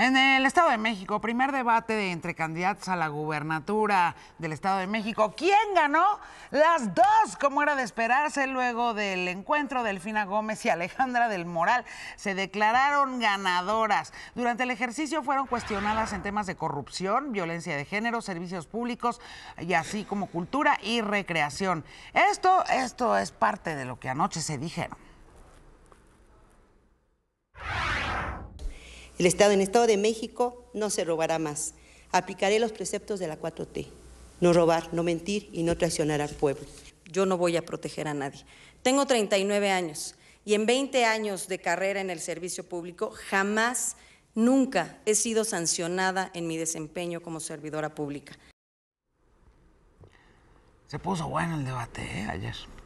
En el Estado de México, primer debate entre candidatos a la gubernatura del Estado de México. ¿Quién ganó? Las dos, como era de esperarse luego del encuentro, Delfina Gómez y Alejandra del Moral se declararon ganadoras. Durante el ejercicio fueron cuestionadas en temas de corrupción, violencia de género, servicios públicos y así como cultura y recreación. Esto, esto es parte de lo que anoche se dijeron. El Estado, en el Estado de México no se robará más. Aplicaré los preceptos de la 4T. No robar, no mentir y no traicionar al pueblo. Yo no voy a proteger a nadie. Tengo 39 años y en 20 años de carrera en el servicio público jamás, nunca he sido sancionada en mi desempeño como servidora pública. Se puso bueno el debate ¿eh? ayer.